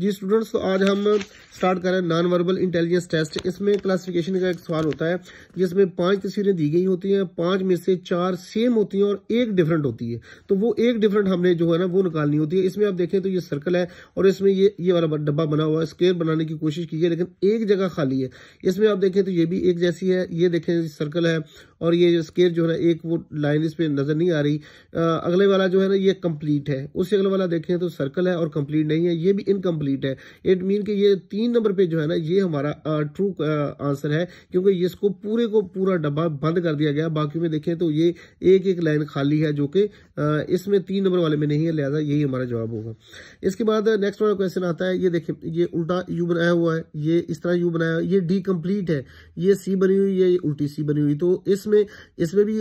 जी students तो आज हम स्टार्ट करें नॉन वर्बल इंटेलिजेंस टेस्ट इसमें क्लासिफिकेशन का एक सवाल होता है जिसमें पांच तस्वीरें दी गई होती हैं पांच में से चार सेम होती हैं और एक डिफरेंट होती है तो वो एक डिफरेंट हमने जो है ना वो निकालनी होती है इसमें आप देखें तो ये सर्कल है और इसमें ये ये वाला डब्बा बना हुआ है स्केयर बनाने की कोशिश की है लेकिन एक जगह खाली है इसमें आप देखें तो ये भी एक जैसी है ये देखें सर्कल है और ये स्केल जो है ना एक वो लाइन इस पर नज़र नहीं आ रही आ, अगले वाला जो है ना ये कंप्लीट है उससे अगले वाला देखें तो सर्कल है और कंप्लीट नहीं है ये भी इनकम्प्लीट है इट मीन कि ये तीन नंबर पे जो है ना ये हमारा ट्रू आंसर है क्योंकि इसको पूरे को पूरा डब्बा बंद कर दिया गया बाकी में देखें तो ये एक एक लाइन खाली है जो कि इसमें तीन नंबर वाले में नहीं है लिहाजा यही हमारा जवाब होगा इसके बाद नेक्स्ट वाला क्वेश्चन आता है ये देखें ये उल्टा यू बनाया हुआ है ये इस तरह यू बनाया ये डी कम्प्लीट है ये सी बनी हुई है ये उल्टी सी बनी हुई तो इस इसमें इसमें भी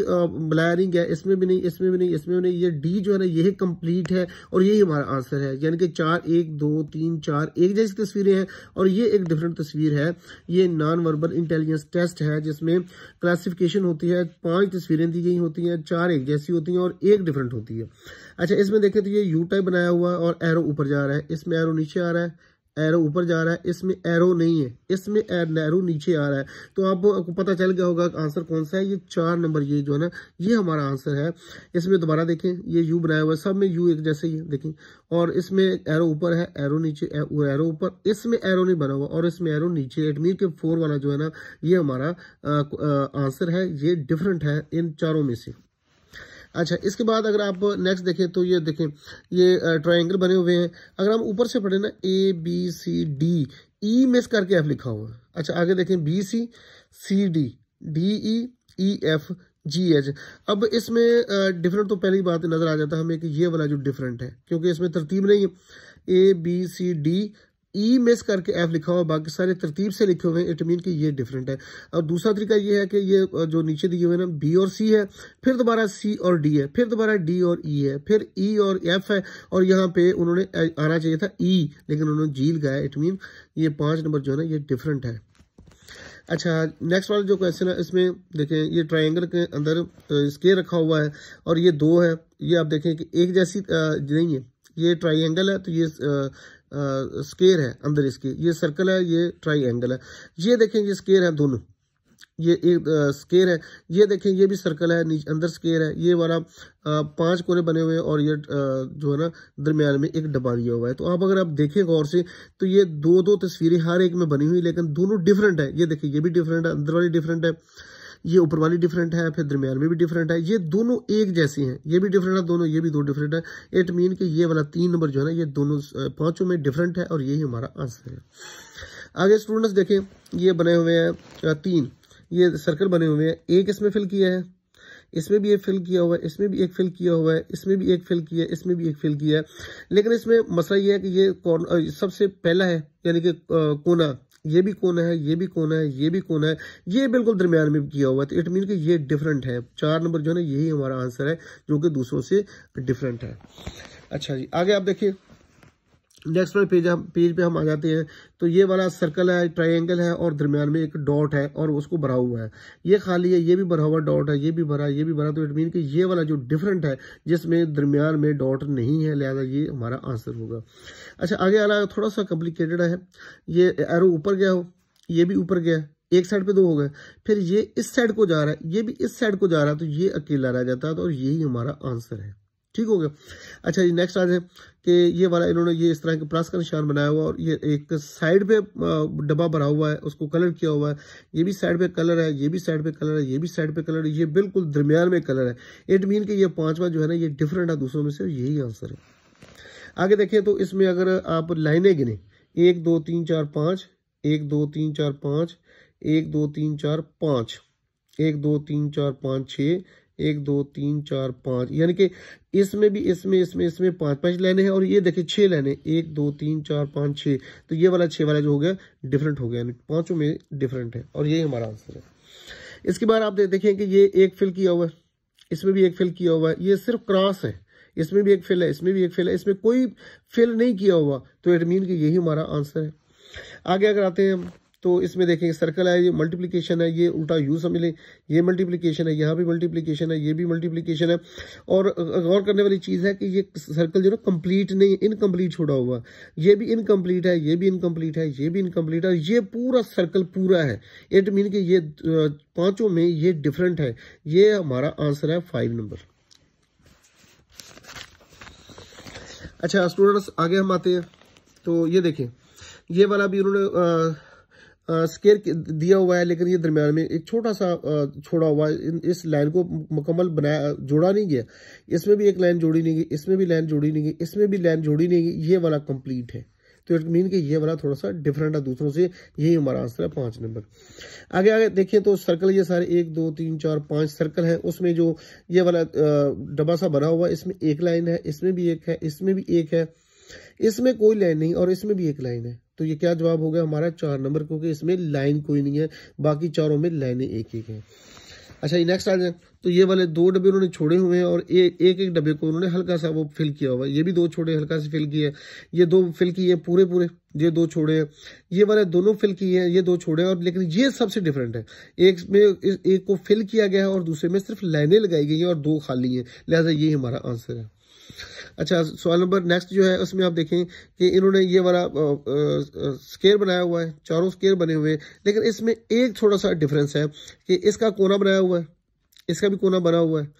ब्लैरिंग है इसमें भी नहीं इसमें भी नहीं इसमें भी नहीं ये डी जो है ना यही कंप्लीट है और यही हमारा आंसर है यानी कि चार एक दो तीन चार एक जैसी तस्वीरें हैं और ये एक डिफरेंट तस्वीर है ये नॉन वर्बल इंटेलिजेंस टेस्ट है जिसमें क्लासिफिकेशन होती है पांच तस्वीरें दी गई होती हैं चार एक जैसी होती हैं और एक डिफरेंट होती है अच्छा इसमें देखें तो ये यू टाइप बनाया हुआ है और एरो ऊपर जा रहा है इसमें एरो नीचे आ रहा है एरो ऊपर जा रहा है इसमें एरो नहीं है इसमें एरो नीचे आ रहा है तो अब आपको पता चल गया होगा आंसर कौन सा है ये चार नंबर ये जो है ना ये हमारा आंसर है इसमें दोबारा देखें ये यू बनाया हुआ है सब में यू एक जैसे ही देखें और इसमें एरो ऊपर है एरो नीचे एरो ऊपर इसमें एरो नहीं बना हुआ और इसमें एरो नीचे एटमी के फोर वाला जो है ना ये हमारा आंसर है ये डिफरेंट है इन चारों में से अच्छा इसके बाद अगर आप नेक्स्ट देखें तो ये देखें ये ट्राइंगल बने हुए हैं अगर हम ऊपर से पढ़ें ना A B C D E miss करके एफ लिखा हुआ है अच्छा आगे देखें B C C D D E E F G H अब इसमें डिफरेंट तो पहली बात नज़र आ जाता है हमें कि ये वाला जो डिफरेंट है क्योंकि इसमें तरतीब नहीं है A B C D E e miss करके एफ लिखा हुआ बाकी सारे तरतीब से लिखे हुए इट मीन कि ये डिफरेंट है और दूसरा तरीका ये है कि ये जो नीचे दिए हुए ना बी और सी है फिर दोबारा सी और डी है फिर दोबारा डी और ई e है फिर ई e और एफ है और यहाँ पे उन्होंने आना चाहिए था ई e, लेकिन उन्होंने जी गया इट मीन ये पाँच नंबर जो है ना ये डिफरेंट है अच्छा नेक्स्ट वाला जो क्वेश्चन है इसमें देखें ये ट्रायंगल के अंदर स्केल रखा हुआ है और ये दो है ये आप देखें कि एक जैसी नहीं है ये ट्राइंगल है तो ये स्केयर है अंदर इसकी ये सर्कल है ये ट्राई एंगल है ये देखें ये स्केयर है दोनों ये एक स्केयर है ये देखें ये भी सर्कल है नीचे अंदर स्केयर है ये वाला पांच कोने बने हुए हैं और ये आ, जो है ना दरमियान में एक डब्बा दिया हुआ है तो आप अगर आप देखें गौर से तो ये दो दो तस्वीरें हर एक में बनी हुई लेकिन दोनों डिफरेंट है ये देखें ये भी डिफरेंट है अंदर वाली डिफरेंट है ये ऊपर वाली डिफरेंट है फिर दरमियान में भी डिफरेंट है ये दोनों एक जैसी हैं ये भी डिफरेंट है दोनों ये भी दो डिफरेंट है इट मीन कि ये वाला तीन नंबर जो है ना ये दोनों पाँचों में डिफरेंट है और यही हमारा आंसर है आगे स्टूडेंट्स देखें ये बने हुए हैं तीन ये सर्कल बने हुए हैं एक इसमें फिल किया है इसमें भी एक फिल किया हुआ है इसमें भी एक फिल किया हुआ है इसमें भी एक फिल किया है इसमें भी एक फिल किया है लेकिन इसमें मसला यह है कि ये कौन सबसे पहला है यानी कि कोना ये भी कोना है ये भी कोना है ये भी कोना है ये बिल्कुल दरमियान में किया हुआ है तो इट मीन कि ये डिफरेंट है चार नंबर जो है ना यही हमारा आंसर है जो कि दूसरों से डिफरेंट है अच्छा जी आगे आप देखिए नेक्स्ट वाले पेज हम पेज पे हम आ जाते हैं तो ये वाला सर्कल है ट्रायंगल है और दरमियान में एक डॉट है और उसको भरा हुआ है ये खाली है ये भी भरा हुआ डॉट है ये भी भरा ये भी भरा तो इट मीन कि ये वाला जो डिफरेंट है जिसमें दरमियान में डॉट नहीं है लिहाजा ये हमारा आंसर होगा अच्छा आगे आला थोड़ा सा कॉम्प्लिकेटेड है ये एरो ऊपर गया हो ये भी ऊपर गया एक साइड पे दो हो गए फिर ये इस साइड को जा रहा है ये भी इस साइड को जा रहा है तो ये अकेला रह जाता है तो और यही हमारा आंसर है ठीक हो गया अच्छा जी नेक्स्ट आ जाए कि ये वाला इन्होंने ये इस तरह के प्लस का निशान बनाया हुआ और ये एक साइड पे डब्बा भरा हुआ है उसको कलर किया हुआ है ये भी साइड पे कलर है ये भी साइड पे कलर है ये भी साइड पे कलर है ये बिल्कुल दरमियान में कलर है इट मीन कि ये पांचवा जो है ना ये डिफरेंट है दूसरों में से यही आंसर है आगे देखें तो इसमें अगर आप लाइने गिने एक दो तीन चार पाँच एक दो तीन चार पाँच एक दो तीन चार पाँच एक दो तीन चार पाँच छः एक दो तीन चार पाँच यानी कि इसमें भी इसमें इसमें इसमें पाँच पाँच लाइने हैं और ये देखिए छः लाइने एक दो तीन चार पाँच छः तो ये वाला छः वाला जो हो गया डिफरेंट हो गया यानी पाँचों में डिफरेंट है और यही हमारा आंसर है इसके बाद आप देखें कि ये एक फिल किया हुआ है इसमें भी एक फिल किया हुआ है ये सिर्फ क्रॉस है इसमें भी एक फिल है इसमें भी एक फिल है इसमें कोई फिल नहीं किया हुआ तो इट मीन कि यही हमारा आंसर है आगे अगर आते हैं हम तो इसमें देखेंगे सर्कल है ये मल्टीप्लीकेशन है ये उल्टा यू समझ लें ये मल्टीप्लीकेशन है यहाँ भी मल्टीप्लीकेशन है ये भी मल्टीप्लीकेशन है और गौर करने वाली चीज़ है कि ये सर्कल जो ना कंप्लीट नहीं इनकम्प्लीट छोड़ा हुआ ये भी इनकम्प्लीट है ये भी इनकम्प्लीट है ये भी इनकम्प्लीट है ये पूरा सर्कल पूरा है इट मीन कि ये पांचों में ये डिफरेंट है ये हमारा आंसर है फाइव नंबर अच्छा स्टूडेंट्स आगे हम आते हैं तो ये देखें ये वाला भी उन्होंने स्केयर दिया हुआ है लेकिन ये दरम्यान में एक छोटा सा छोड़ा हुआ है इस लाइन को मुकम्मल बनाया जोड़ा नहीं गया इसमें भी एक लाइन जोड़ी नहीं गई इसमें भी लाइन जोड़ी नहीं गई इसमें भी लाइन जोड़ी नहीं गई ये वाला कंप्लीट है तो इट मीन कि ये वाला थोड़ा सा डिफरेंट है दूसरों से यही हमारा आंसर है पाँच नंबर आगे आगे देखें तो सर्कल ये सारे एक दो तीन चार पाँच सर्कल हैं उसमें जो ये वाला डब्बा सा बना हुआ इसमें एक लाइन है इसमें भी एक है इसमें भी एक है इसमें कोई लाइन नहीं और इसमें भी एक लाइन है तो ये क्या जवाब हो गया हमारा चार नंबर क्योंकि इसमें लाइन कोई नहीं है बाकी चारों में लाइनें एक एक हैं अच्छा ये नेक्स्ट आ जाए तो ये वाले दो डब्बे उन्होंने छोड़े हुए हैं और ए, एक एक डब्बे को उन्होंने हल्का सा वो फिल किया हुआ है ये भी दो छोड़े हल्का से फिल किए ये दो फिल किए पूरे पूरे ये दो छोड़े हैं ये वाले दोनों फिल किए हैं ये दो छोड़े हैं और लेकिन ये सबसे डिफरेंट है एक में एक को फिल किया गया है और दूसरे में सिर्फ लाइने लगाई गई हैं और दो खाली हैं लिहाजा ये हमारा आंसर है अच्छा सवाल नंबर नेक्स्ट जो है उसमें आप देखें कि इन्होंने ये वाला स्केयर बनाया हुआ है चारों स्केयर बने हुए हैं लेकिन इसमें एक थोड़ा सा डिफरेंस है कि इसका कोना बनाया हुआ है इसका भी कोना बना हुआ है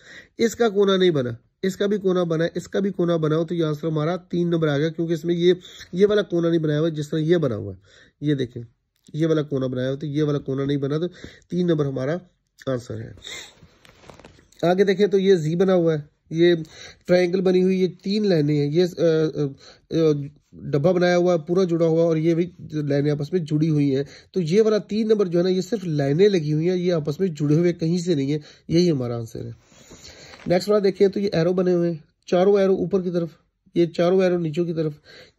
इसका कोना नहीं बना इसका भी कोना बना है इसका भी कोना बनाओ तो ये आंसर हमारा तीन नंबर आ गया क्योंकि इसमें ये ये वाला कोना नहीं बनाया हुआ जिस तरह ये बना हुआ है ये देखें ये वाला कोना बनाया हुआ तो ये वाला कोना नहीं बना तो तीन नंबर हमारा आंसर है आगे देखें तो ये जी बना हुआ है ये ट्रायंगल बनी हुई ये तीन लाइने हैं ये डब्बा बनाया हुआ है पूरा जुड़ा हुआ और ये भी लाइने आपस में जुड़ी हुई हैं तो ये वाला तीन नंबर जो है ना ये सिर्फ लाइने लगी हुई हैं ये आपस में जुड़े हुए कहीं से नहीं है यही हमारा आंसर है नेक्स्ट वाला देखिए तो ये एरो बने हुए हैं चारों एरो ऊपर की तरफ ये चारों एरो नीचे की तरफ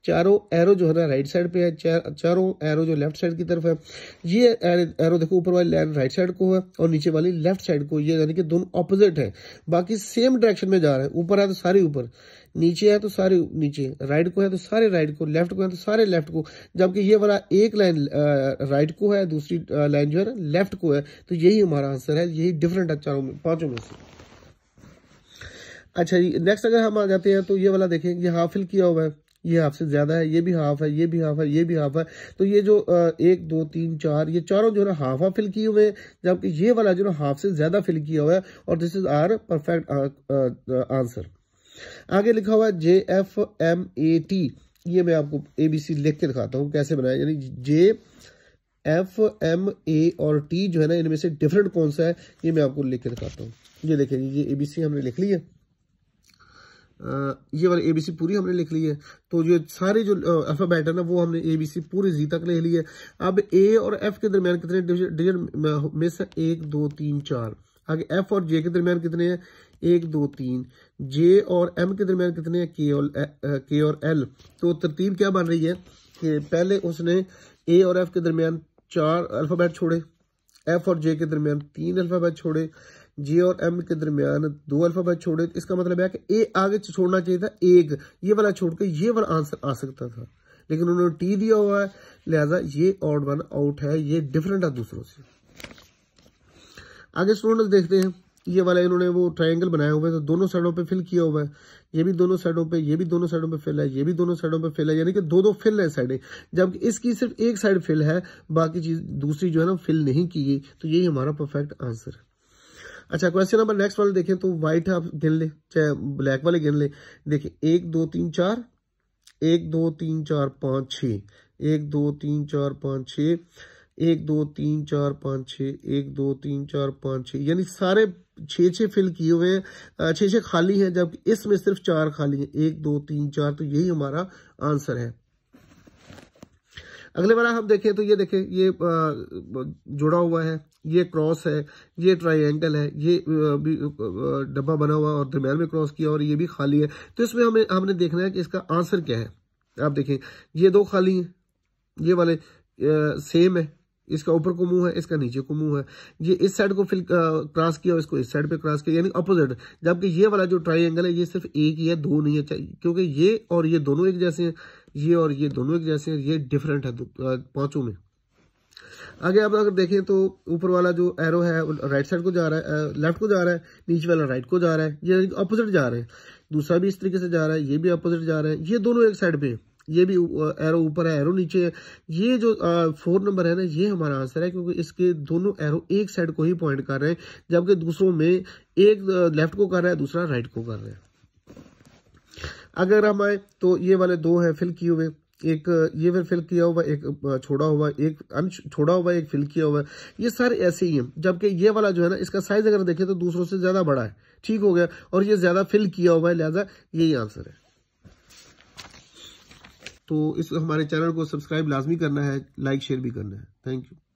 चारों एरो जो है ना राइट साइड पे है चारों एरो जो लेफ्ट साइड की तरफ है ये एरो देखो ऊपर वाली लाइन राइट साइड को है और नीचे वाली लेफ्ट साइड को ये यानी कि दोनों ऑपोजिट है बाकी सेम डायरेक्शन में जा रहे हैं ऊपर है तो सारे ऊपर नीचे है तो सारे नीचे राइट को है तो सारे राइट को लेफ्ट को है तो सारे लेफ्ट को जबकि ये वाला एक लाइन राइट को है दूसरी लाइन जो है ना लेफ्ट को है तो यही हमारा आंसर है यही डिफरेंट है चारों में पांचों में से अच्छा जी नेक्स्ट अगर हम आ जाते हैं तो ये वाला देखें ये हाफ फिल किया हुआ है ये हाफ से ज्यादा है ये भी हाफ है ये भी हाफ है ये भी हाफ है तो ये जो एक दो तीन चार ये चारों जो है हाफ हाफ फिल किए हुए हैं जबकि ये वाला जो है हाफ से ज्यादा फिल किया हुआ है और this is our perfect answer आगे लिखा हुआ है J F M A T ये मैं आपको ए बी सी लिख के दिखाता हूँ कैसे बनाया यानी जे एफ एम ए और टी जो है ना इनमें से डिफरेंट कौन सा है ये मैं आपको लिख के दिखाता हूँ ये देखेंगे ये ए बी सी हमने लिख ली है ये वाली एबीसी पूरी हमने लिख ली है तो ये सारे जो अल्फ़ाबेट है ना वो हमने एबीसी पूरी जी तक ले ली है अब ए और एफ के दरमियान कितने डिजिट में से एक दो तीन चार आगे एफ और जे के दरमियान कितने हैं एक दो तीन जे और एम के दरमियान कितने हैं के और के और एल तो तरतीब क्या बन रही है कि पहले उसने ए और एफ के दरमियान चार अल्फ़ाबेट छोड़े एफ और जे के दरमियान तीन अल्फ़ाबेट छोड़े जे और एम के दरमियान दो अल्फाबेट छोड़े तो इसका मतलब है कि ए आगे छोड़ना चाहिए था एक ये वाला छोड़ के ये वाला आंसर आ सकता था लेकिन उन्होंने टी दिया हुआ है लिहाजा ये ऑड वन आउट है ये डिफरेंट है दूसरों से आगे स्टूडेंट्स देखते हैं ये वाला इन्होंने वो ट्रायंगल बनाया हुआ है तो दोनों साइडों पे फिल किया हुआ है ये भी दोनों साइडों पे ये भी दोनों साइडों पे फिल है ये भी दोनों साइडों पे फिल है यानी कि दो दो फिल है साइडें जबकि इसकी सिर्फ एक साइड फिल है बाकी चीज दूसरी जो है ना फिल नहीं की गई तो यही हमारा परफेक्ट आंसर है अच्छा क्वेश्चन नंबर नेक्स्ट वाले देखें तो व्हाइट आप गिन ले चाहे ब्लैक वाले गिन ले देखें एक दो तीन चार एक दो तीन चार पाँच छ एक दो तीन चार पाँच छ एक दो तीन चार पाँच छ एक दो तीन चार पाँच छ यानी सारे छः छः फिल किए हुए हैं छः छः खाली हैं जबकि इसमें सिर्फ चार खाली हैं एक दो तीन चार तो यही हमारा आंसर है अगले बार हम देखें तो ये देखें ये जुड़ा हुआ है ये क्रॉस है ये ट्राइंगल है ये भी डब्बा बना हुआ और दरम्यान में क्रॉस किया और ये भी खाली है तो इसमें हमें हमने देखना है कि इसका आंसर क्या है आप देखें ये दो खाली हैं ये वाले आ, सेम है इसका ऊपर को मुंह है इसका नीचे को मुंह है ये इस साइड को फिल क्रॉस किया और इसको इस साइड पे क्रॉस किया यानी अपोजिट जबकि ये वाला जो ट्राइंगल है ये सिर्फ एक ही है दो नहीं है क्योंकि ये और ये दोनों एक जैसे हैं ये और ये दोनों एक जैसे हैं ये डिफरेंट है पांचों में आगे आप अगर देखें तो ऊपर वाला जो एरो है राइट साइड को जा रहा है लेफ्ट को जा रहा है नीचे वाला राइट को जा रहा है ये अपोजिट जा रहे हैं दूसरा भी इस तरीके से जा रहा है ये भी अपोजिट जा रहा है ये दोनों एक साइड पे ये भी एरो ऊपर है एरो नीचे है ये जो फोर नंबर है ना ये हमारा आंसर है क्योंकि इसके दोनों एरो एक साइड को ही पॉइंट कर रहे हैं जबकि दूसरों में एक लेफ्ट को कर रहा है दूसरा राइट को कर रहा है अगर हम आए तो ये वाले दो हैं फिल किए हुए एक ये फिर फिल किया हुआ एक छोड़ा हुआ एक अंश छोड़ा हुआ एक फिल किया हुआ ये सारे ऐसे ही हैं जबकि ये वाला जो है ना इसका साइज अगर देखें तो दूसरों से ज्यादा बड़ा है ठीक हो गया और ये ज्यादा फिल किया हुआ है लिहाजा यही आंसर है तो इस हमारे चैनल को सब्सक्राइब लाजमी करना है लाइक शेयर भी करना है थैंक यू